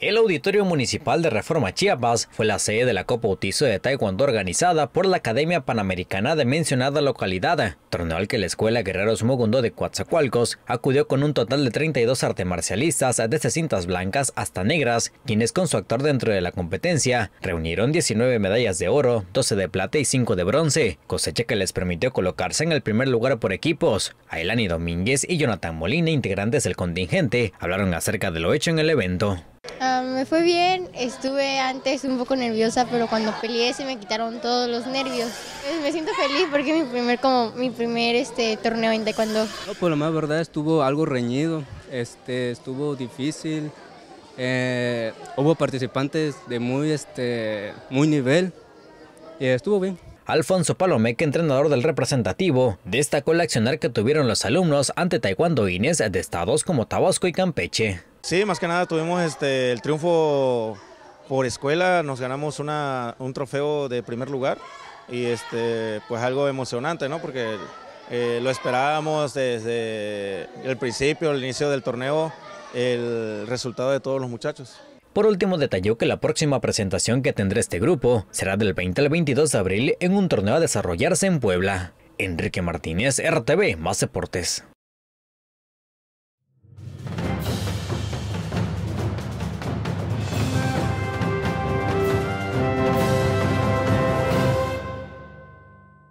El Auditorio Municipal de Reforma Chiapas fue la sede de la Copa Bautizo de Taekwondo organizada por la Academia Panamericana de mencionada localidad, torneo al que la Escuela Guerreros Mugundo de Coatzacoalcos acudió con un total de 32 arte marcialistas desde cintas blancas hasta negras, quienes con su actor dentro de la competencia reunieron 19 medallas de oro, 12 de plata y 5 de bronce, cosecha que les permitió colocarse en el primer lugar por equipos. Ailani Domínguez y Jonathan Molina, integrantes del contingente, hablaron acerca de lo hecho en el evento. Ah, me fue bien, estuve antes un poco nerviosa, pero cuando peleé se me quitaron todos los nervios. me siento feliz porque es mi primer, como, mi primer este, torneo en taekwondo. No, por pues la más verdad estuvo algo reñido, este, estuvo difícil, eh, hubo participantes de muy, este, muy nivel y estuvo bien. Alfonso Palomeque, entrenador del representativo, destacó el accionar que tuvieron los alumnos ante taekwondo inés de estados como Tabasco y Campeche. Sí, más que nada tuvimos este, el triunfo por escuela, nos ganamos un trofeo de primer lugar y este, pues algo emocionante, ¿no? Porque eh, lo esperábamos desde el principio, el inicio del torneo, el resultado de todos los muchachos. Por último, detalló que la próxima presentación que tendrá este grupo será del 20 al 22 de abril en un torneo a desarrollarse en Puebla. Enrique Martínez, RTV, Más Deportes.